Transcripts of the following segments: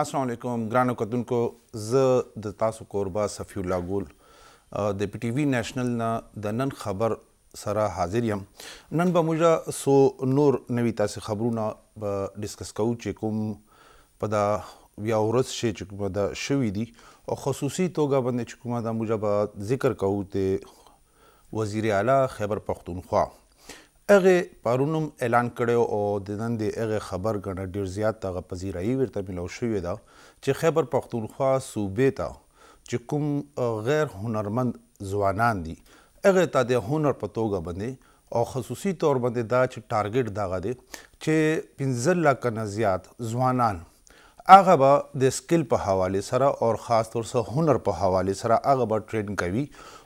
السلام علیکم ګرانو کتونکو زه د تاسو کوربا صفی الله ګول د پی ټی وی نېشنل نه د نن خبر سره حاضر یم نن به موږ سو نور نوی تاسو خبرونه به ډیسکس کوو چې کوم په دا بیا ورځ شي چې کومه دا شوې دي او خصوصي توګه باندې چې کومه دا موږ به ذکر کوو ته وزیر اعلی خیبر پختونخوا اغه پرونم اعلان کړو او د نن د اغه خبر غنډ ډیر زیات تغه پذیرایی ورته ملو شوې ده چې خیبر پختونخوا صوبې ته چې کوم غیر هنرمند ځوانان دي اغه ته د هنر په توګه باندې او خصوصي تور باندې دا چې ټارګټ داغه دي چې 15 لک نه زیات ځوانان هغه به د سکل په حواله سره او خاص طور سره هنر په حواله سره هغه به ټرین کوي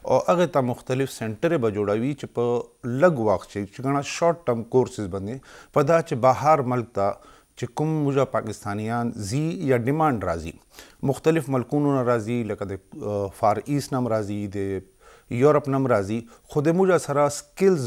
او هغه ته مختلف سنټر به جوړوي چې په لګ وخت چې غنا شارټ ټرم کورسز باندې پدا چې بهر ملک ته چې کوم موږ پاکستانیان زی یا ډیماند راځي مختلف ملکونو نه راځي لکه د فار ایست نم راځي د یورپ نم راځي خود موږ سره سکلز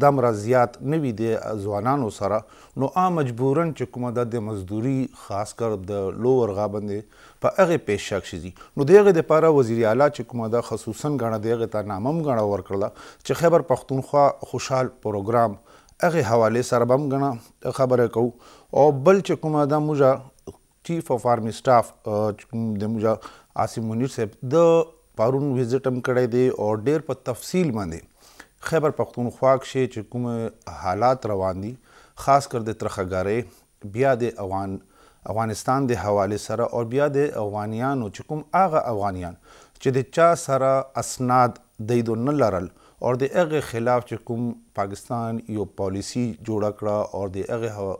دمره زیات نه وي د ځوانانو سره نو ا مجبورن چې کومه د د مزدوري خاص کر د لوور غا باندې په هغه پېښک شي نو دغه د پاره وزیر اعلی چې کومه د خصوصا غاڼه دغه ته نامم غاڼه ورکړه چې خبر پښتونخوا خوشحال پروګرام هغه حواله سره بم غاڼه خبره کو او بل چې کومه د موجه چیف اف آرمی سټاف د موجه عاصم منیر صاحب د پرون وزټم کړی دی او ډیر په تفصیل باندې خیبر پختونخوا کې چې کوم حالات روان دي خاص کر د ترخګارې بیا د افغان افغانستان د حواله سره او بیا د افغانیانو چې کوم اغه افغانیان چې د چا سره اسناد دیدو نه لرل او د هغه خلاف چې کوم پاکستان یو پالیسی جوړ کړه او د هغه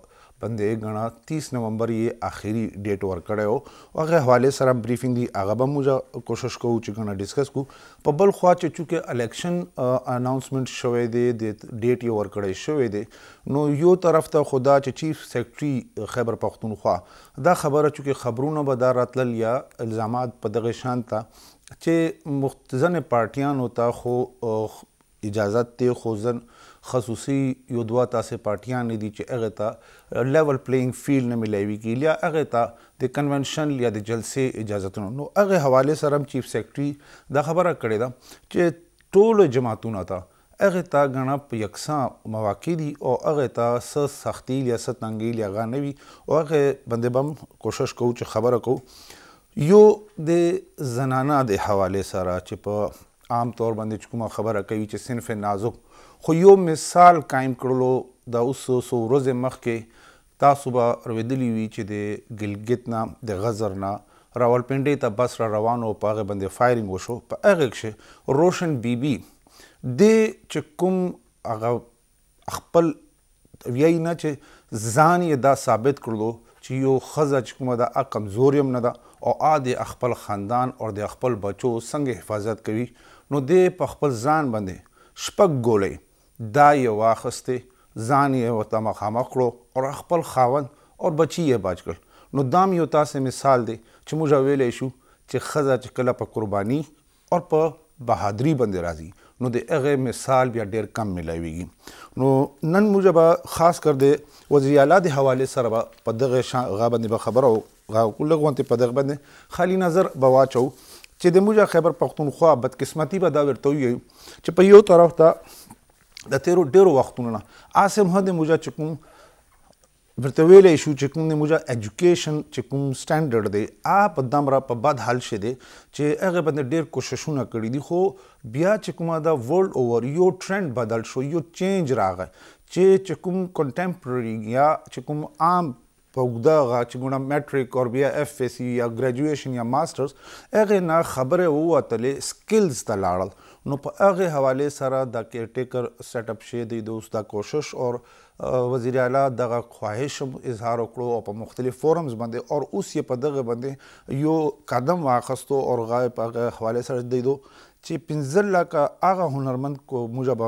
بندې غنا 30 نومبر یې آخري ډیټ ورکړیو او هغه حواله سره بریفینګ دی هغه به موږ کوشش کوو چې غنا ډیسکس کو په بل خوا چې چې الیکشن اناونسمنت شوې دی د ډیټ یو ورکړې شوې دی نو یو طرف ته خدا چې چیف سیکرټري خیبر پختونخوا دا خبره چې خبرونه به دا راتلل یا الزامات په دغه شان ته چې مختزن پارټیانو ته خو اجازت ته خو ځن خصوصي یو دوه تاسې پارټیان دي چې هغه ته لیول پلیینګ فیلډ نه ملایوي کیږي یا هغه ته د کنونشن یا د جلسې اجازهونه نو هغه حواله سره هم چیف سیکرټري دا خبره کړې ده چې ټول جماعتونه ته اغه تا غنا په یکسان مواقع دي او اغه تا س سختی یا ستنګیل یا غنوي او اغه بندې بم کوشش کوو چې خبره کوو یو د زنانه د حواله سره چې په عام طور باندې کومه خبره کوي چې صنف نازک خو یو مثال قائم کړلو دا اوس سو ورځې مخکې تاسو به اورېدلی وي چې د ګلګت نه د غزر نه راولپنډۍ ته بس را روانو په هغه باندې فایرینګ وشو په هغه کې روشن بیبي د چې کوم هغه خپل ویای نه چې ځان یې دا ثابت کړلو چې یو خزه چې کومه دا کمزوریم نه ده او عادي خپل خاندان او د خپل بچو څنګه حفاظت کوي نو د خپل ځان باندې شپږ ګولې دا یې واخستې ځان یې ورته مخامخ کړو او خپل خاوند او بچی یې بچ کړ نو دام یو تاسې مثال دی چې موږ ویلی شو چې ښځه چې کله په قرباني او په بهادری باندې راځي نو د هغه مثال بیا ډیر کم ملاویږي نو نن موږ به خاص کر د وزیر اعلی د حواله سره په دغه غا باندې خبرو غا لګونته په دغه باندې خالی نظر بواچو چې د موږ خبر پښتونخوا بدقسمتي به دا ورته وي چې په یو طرف ته د تیرو ډیرو وختونو نه عاصم هدا موږ چې کوم ورته ویلې شو چې کوم موږ اډوكيشن چې کوم سټانډرډ دی ا په دمره په بد حل شه دی چې هغه باندې ډېر کوششونه کړې دي خو بیا چې کومه دا ورلد اوور یو ټرند بدل شو یو چینج راغی چې چې کوم کنټمپرری یا چې کوم عام په اوږده غا چې ګونه میټریک او بیا اف اس سی یا ګریجویشن یا ماسترز هغه نه خبره ووتلې سکلز ته لاړل نو په هغه حواله سره د کیر ټیکر سیټ اپ شې دی دوست دا کوشش او وزیر اعلی دغه خواهش اظهار وکړو او په مختلف فورمز باندې او اوس یې په دغه باندې یو قدم واخستو او غایب هغه حواله سره دی دو چې پنځل لاک هغه هنرمند کو موجب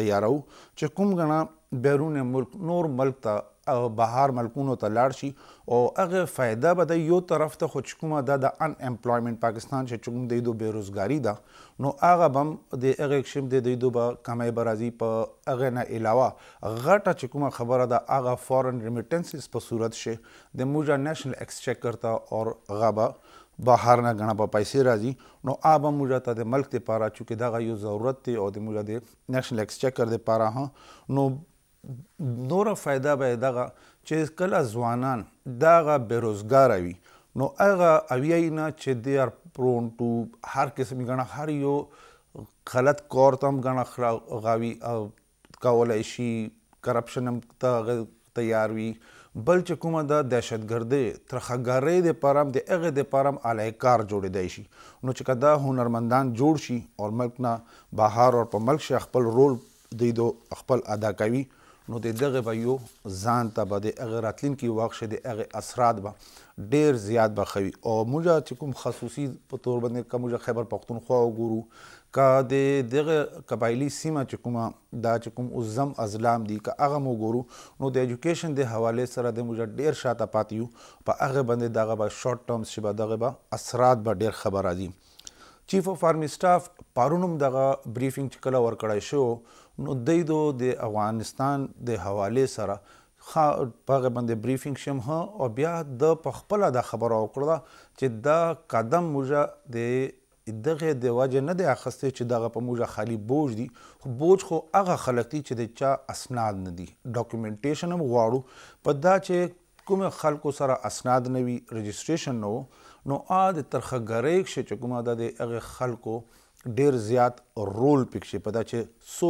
تیارو چې کوم غنا بیرون ملک نور ملک ته بهار ملکونو ته لاړ شي او هغه فایده به د یو طرف ته خو کومه د د ان امپلویمنت پاکستان چې چوم د دوی بیروزګاری ده نو هغه بم د هغه شم د دوی دوه کمای برازي په هغه نه علاوه غټه چې کومه خبره ده هغه فورن ریمیټنسز په صورت شي د موجا نېشنل ایکسچیکر ته اور غبا بهر نه غنا په پیسې راځي نو آب موږ ته د ملک ته پاره چې دغه یو ضرورت دی او د موږ د نېشنل ایکسچیکر د پاره ها نو نور فائدہ به دغه چې کله ځوانان دغه بیروزګار وي نو هغه اویای نه چې دی ار پرون ټو هر قسم غنا هر یو غلط کار تم غنا غاوی کولای شي کرپشن هم ته تیار وي بل چې کومه د دهشتګردۍ ترخګارۍ د پرم د اغه د پرم الای کار جوړې دی شي نو چې کدا هنرمندان جوړ شي او ملک نه بهار او په ملک شي خپل رول دی دو خپل ادا کوي نو د دغه ویو ځان ته به د هغه راتلونکي وخت شه د هغه اثرات به ډیر زیات به خوي او موږ چې کوم خصوصي په تور باندې کوم موږ خیبر پختونخوا وګورو کا د دغه قبایلی سیمه چې کومه دا چې کوم عظم ازلام دي که هغه مو ګورو نو د ایجوکیشن د حواله سره د موږ ډیر شاته پاتیو په هغه باندې دغه به شارټ ټرمز شي به دغه به اثرات به ډیر خبر راځي چیف اف آرمی سټاف پارونم دغه بریفینګ چې کله ورکړای شو نو دایدو د افغانستان د حواله سره خا پاغه باندې بریفینګ شم ها او بیا د پخپله د خبرو وکړه چې دا قدم موجه د دغه د واجه نه دی اخسته چې دغه په موجه خالی بوج دی خو بوج خو هغه خلک دي چې د چا اسناد نه دي ډاکومېنټیشن هم غواړو په دا چې کوم خلکو سره اسناد نه وي رجسټریشن نو نو ا د ترخه غریک شې چې کومه د هغه خلکو ډیر زیات رول پکښې پدا چې سو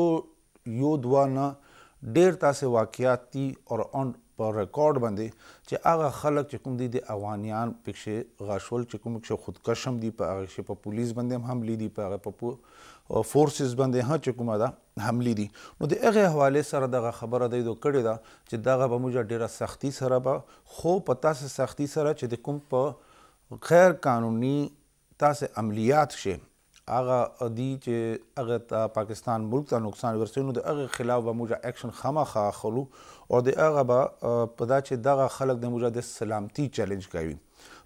یو دوا نه ډیر تاسو واقعیات دي اور اون پر ریکارډ باندې چې هغه خلک چې کوم دي د اوانیان پکښې غاښول چې کوم چې خودکشم دي په هغه شي په پولیس باندې هم حمله دي په هغه په فورسز باندې ها چې کومه ده حمله دي نو د هغه حواله سره دغه خبره دی دوه کړې ده چې دغه به موږ ډیره سختی سره به خو پتا سه سختی سره چې د کوم په غیر قانوني تاسو عملیات شه هغه دي چې هغه ته پاکستان ملک ته نقصان ورسوي نو د هغه خلاف به موږ اکشن خامخا اخلو او د هغه به په دا چې دغه خلک د موږ د سلامتی چیلنج کوي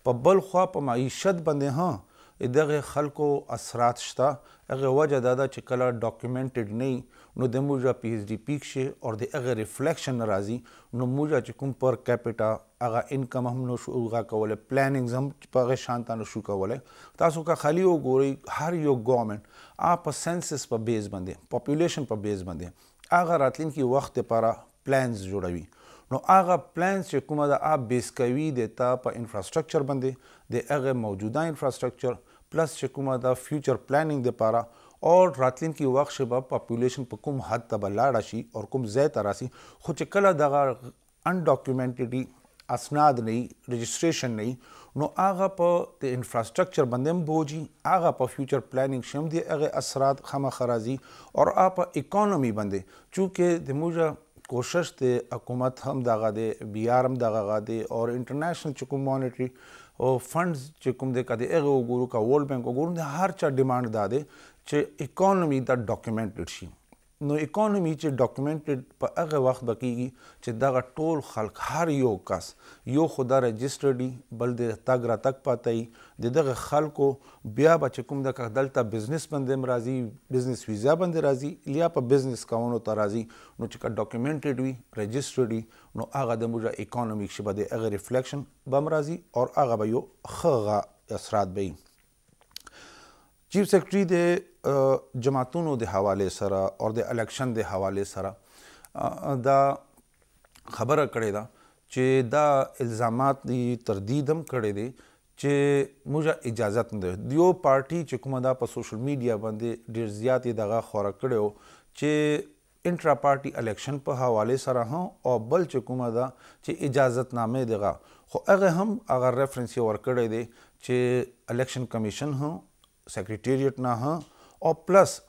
په بل خوا په معیشت باندې ها دغه خلکو اثرات شته هغه وجه دا ده چې کله ډاکومنټډ نه نو د موږ پی ایچ ډی پیک شي او د هغه ریفلیکشن ناراضي نو موږ چې کوم پر کیپټا هغه انکم هم نو شو هغه کوله پلانینګ هم په شانته نو شو کوله تاسو کا خالی وګورئ هر یو ګورنمنت آپ سنسس په بیس باندې پاپولیشن په بیس باندې هغه راتلونکي وخت لپاره پلانز جوړوي نو هغه پلان چې کومه د اپ بیس کوي د تا په انفراستراکچر باندې د هغه موجوده انفراستراکچر پلس چې کومه د فیوچر پلانینګ لپاره اور راتلین کې وخت شبه پاپولیشن په کوم حد ته بلاړه شي او کوم ځای ته راسي خو چې کله دغه انډاکیومنټډي اسناد نه رجسٹریشن نه نو هغه په د انفراستراکچر باندې هم بوجي هغه په فیوچر پلانینګ شم دی هغه اثرات خامخرازي او په اکانومي باندې چې د موجه کوشش ته حکومت هم دغه د بی آر هم دغه د اور انټرنیشنل چکو مانیټری او فندز چې کوم د کده هغه وګورو کا ورلد بانک وګورو د هر چا ډیماند داده چې اکانومي دا ډاکومېنټډ شي نو اکانومي چې ډاکومېنټډ په هغه وخت بکیږي چې دغه ټول خلک هر یو کس یو خدا رجستر دی بل د تاګ را تک پاتای د دغه خلکو بیا به چې کوم د دلته بزنس باندې مرাজি بزنس ویزا باندې راځي یا په بزنس کاونو ته راځي نو چې ډاکومېنټډ وي رجستر دی نو هغه د موږ اکانومیک شبه د هغه ریفلیکشن بمرাজি او هغه به یو خغه اثرات به چیف سیکرټري د جماعتونو د حواله سره او د الیکشن د حواله سره دا خبره کړې ده چې دا الزامات دی تردید هم کړې دي چې موږ اجازه نه ده یو پارټي چې کومه دا په سوشل میډیا باندې ډیر زیات دغه خورا کړو چې انټرا پارټي الیکشن په حواله سره هم او بل چې کومه دا چې اجازه نامه دغه خو هغه هم هغه ریفرنس یې ورکړی دی چې الیکشن کمیشن هم सेक्रेटेरिएट ना हाँ और प्लस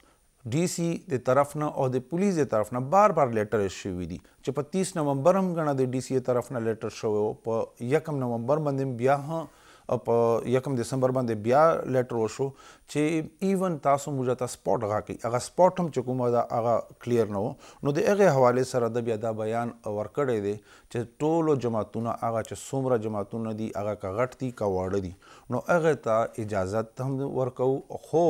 डीसी दे तरफ़ न और दे पुलिस दे तरफ़ ना बार बार लेटर इश्यू हुई थी जब तीस नवंबर हम गणा दे डीसी तरफ़ ना लेटर शो हो पर यकम नवंबर मंदिर ब्याह हाँ, په یکم دسمبر باندې بیا لیټر وشو چې ایون تاسو موږ ته سپاټ راکړي هغه سپاټ هم چې کومه دا هغه کلیر نه نو د هغه حواله سره د بیا دا بیان ورکړی دی چې ټولو جماعتونو هغه چې څومره جماعتونه دي هغه کا غټ دي کا واړه دي نو هغه ته اجازت هم ورکو خو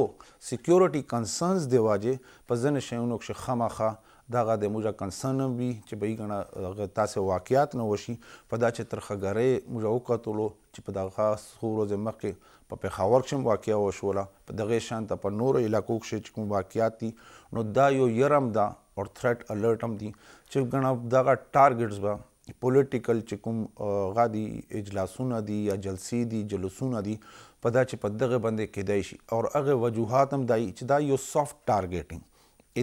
سکیورټي کنسرنز دی واجه په ځنه شیونو کې خامخه دغه د موږ کنسرن وي چې به غنا تاسو واقعیات نه وشي په دا چې ترخګرې موږ وکټلو چې په دغه څو ورځې مخکې په پېښور کې واقعیا وشوله په دغه شان ته په نورو علاقو کې چې کوم واقعیات دي نو دا یو يرم دا اور ثریټ الرټ هم دي چې غنا دغه ټارګټس به پولیټیکل چې کوم غادي اجلاسونه دي یا جلسې دي جلوسونه دي په دا چې په دغه باندې کېدای شي او هغه وجوهات هم دای چې دا یو سافټ ټارګټینګ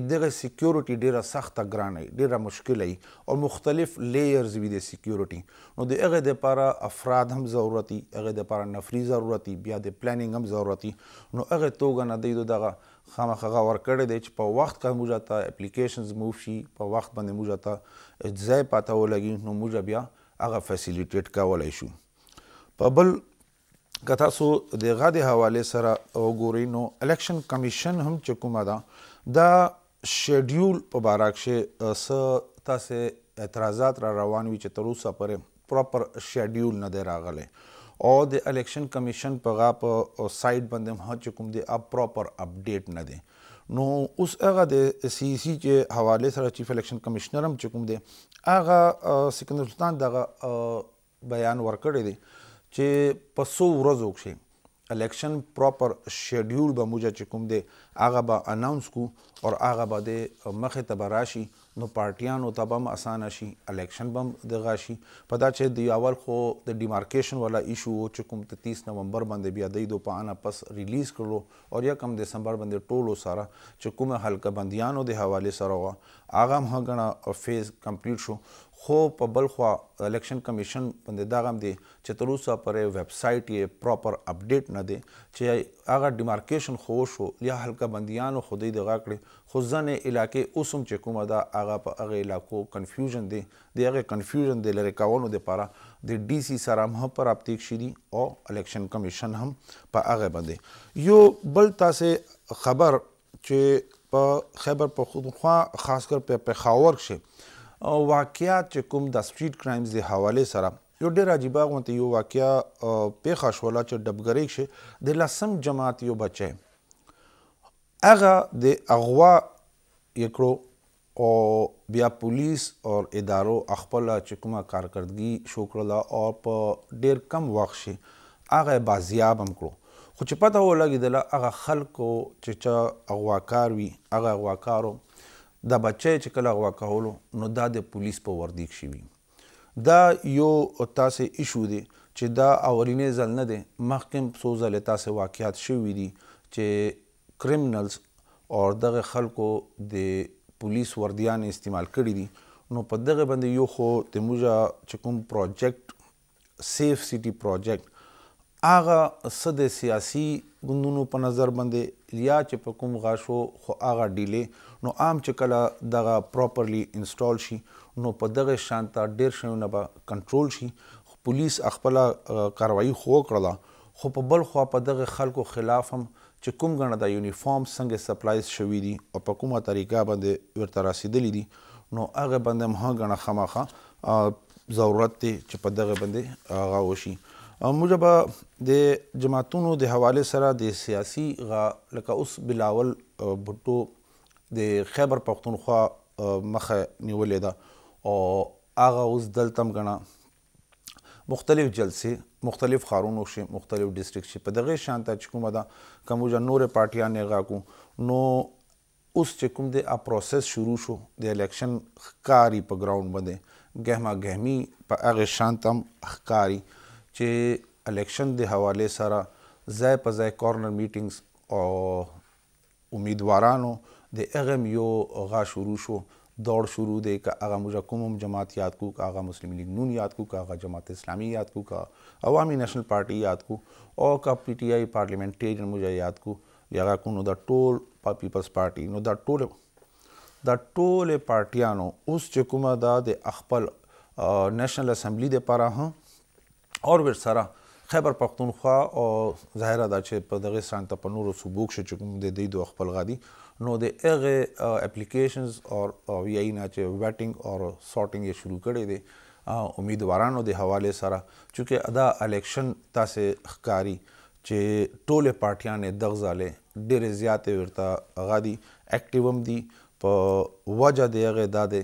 دغه سکیورټي ډیره سخته ګرانه ډیره مشکله او مختلف لیئرز وي د سکیورټي نو دغه د لپاره افراد هم ضرورتي هغه د لپاره نفري ضرورتي بیا د پلانینګ هم ضرورتي نو هغه توګه نه دی دغه خامخغه ورکړې دی چې په وخت کې موږ ته اپلیکیشنز موو شي په وخت باندې موږ ته ځای پاتہ ولګي نو موږ بیا هغه فیسیلیټیټ کولای شو په بل که تاسو دغه د حواله سره وګورئ نو الیکشن کمیشن هم چې کومه ده دا شیډیول په باره کې س تاسو اعتراضات را روان وي چې تر اوسه پرې پراپر شیډیول نه دی راغلی او د الیکشن کمیشن په غا په سایت باندې هم چې کوم دی اپ پراپر اپډیټ نه دی نو اوس هغه د سی سی چې حواله سره چیف الیکشن کمشنر هم چې کوم دی هغه سکندر سلطان دغه بیان ورکړی دی چې په 100 ورځو کې الیکشن پراپر شیډیول به موږ چې کوم دی هغه به اناونس کو او هغه به د مخې ته به راشي نو پارټیانو ته بم اسانه شي الیکشن بم دغه شي په دا چې دی اول خو د ډیمارکیشن والا ایشو و چې کوم 30 نومبر باندې بیا د دوه پانا پس ریلیز کړو او یا کم دسمبر باندې ټولو سره چې کوم حلقه بندیانو د حواله سره وا اغه هم غنا فیز کمپلیټ شو خو په بل خوا الیکشن کمیشن باندې دا غم دي چې تر اوسه پر ویب سټ یې پراپر اپډیټ نه دي چې هغه ډیمارکیشن خو شو یا حلقه بندیانو خودي دغه کړی خو ځنه علاقې اوسم چې کومه دا هغه په هغه علاقو کنفیوژن دی د هغه کنفیوژن د لرې کولو لپاره د ډي سي سره هم په رابطې شي دي او الیکشن کمیشن هم په هغه باندې یو بل تاسو خبر چې په خیبر پختونخوا خاص کر په پېښور کې واقعیات چې کوم د سټریټ کرایمز د حواله سره یو ډېر عجیب غونته یو واقعیا پیښه شوله چې ډبګری شي د لسم جماعت یو بچي هغه د اغوا یکړو او بیا پولیس او ادارو خپل چې کومه کارکردګي شو کړله او په ډیر کم وخت شي هغه بازیاب هم کړو خو چې پته ولګېدله هغه خلکو چې چا اغواکار وي هغه اغواکارو دا بچی چې کله اغوا کولو نو دا د پولیس په وردیک شوي دا یو تاسې ایشو دی چې دا اولینې ځل نه دی مخکې هم څو ځلې تاسې واقعیات شوي دي چې کرمنلز اور دغه خلکو د پولیس وردیان استعمال کړي دي نو په دغه باندې یو خو تیموجا چې کوم پروجیکټ سیف سیټي پروجیکټ هغه صد سیاسي ګوندونو په نظر باندې یا چې په کوم غاشو خو هغه ډیلې نو عام چې کله دغه پراپرلی انسټال شي نو په دغه شانته ډیر شونه به کنټرول شي پولیس خپل کاروایی خو کړله خو په بل خو په دغه خلکو خلاف هم چې کوم غنه د یونیفارم څنګه سپلایز شوې دي او په کومه طریقه باندې ورته رسیدلې دي نو هغه باندې هم غنه خامخه ضرورت دی چې په دغه باندې هغه وشي موجب د جماعتونو د حواله سره د سیاسي غا لکه اوس بلاول بټو د خیبر پښتونخوا مخه نیولې ده او هغه اوس دلته هم غنه مختلف جلسې مختلف خارونو شي مختلف ډیسټریکټ شي په دغه شان ته چې کومه دا کومه نورې پارټیا نه غاکو نو اوس چې کوم د ا پروسس شروع شو د الیکشن خکاری په ګراوند باندې ګهما ګهمي په هغه شان تم خکاری چې الیکشن د حواله سره ځای په ځای کورنر میټینګز او امیدوارانو د اغم یو غا شروع شو दौड़ शुरू दे का आगा मुजकुम जमात यादकू का आगा मुस्लिम लीग नून यादकू का आगा जमात इस्लामी यादकू का अवामी नेशनल पार्टी याद यादकू और का पी टी आई पार्लियामेंटेरियन मुझे याद यादकू यागा नो द टोल पीपल्स पार्टी नुदा टोल द टोले नो उस चकुमा दा अखबल अखपल नेशनल असम्बली दे पारा हाँ और फिर सारा खैबर पख्तूनख्वा और ज़ाहिर अदा छे तपनूर और सबूक से चुकुम दे दी दो अखबल गादी نو د هغه اپلیکیشنز او یا نه چې ویټینګ او سارټینګ یې شروع کړي دي امیدوارانو د حواله سره چې ادا الیکشن تاسو ښکاری چې ټوله پارټیانې دغزاله ډېر زیاتې ورته غادي اکټیوم دي په وجه د هغه داده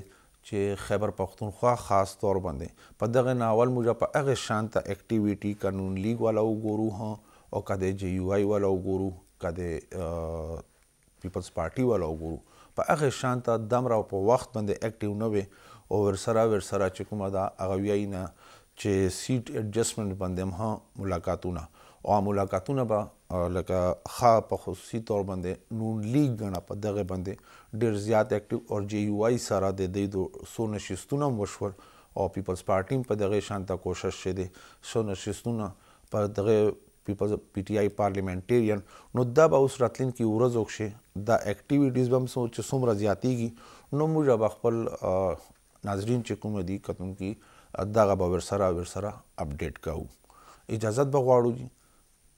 چې خیبر پختونخوا خاص طور باندې په دغه ناول موږ په هغه شانت اکټیویټي قانون لیګ والا وګورو ها او کده جی یو آی والا وګورو کده پیپلز پارټي ولا وګورو په هغه شان ته دمر او په وخت باندې اکټیو نه وي او ورسره ورسره چې کومه دا هغه وی نه چې سیټ ایڈجسٹمنٹ باندې مها ملاقاتونه او ملاقاتونه به لکه خا په خصوصي تور باندې نون لیگ غنا په دغه باندې ډیر زیات اکټیو او جی یو آی سره د دې دوه سو نشستونه مشور او پیپلز پارټي په دغه شان ته کوشش شې دي سو نشستونه په دغه پیپلز پی ټی آی پارلیمنټیرین نو دا به اوس راتلونکي ورځو کښې دا ایکټیویټیز به هم چې څومره زیاتېږي نو موږ به خپل ناظرین چې کوم دي کتونکي دغه به ورسره ورسره اپډیټ کوو اجازت به غواړو جي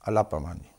الله پاماني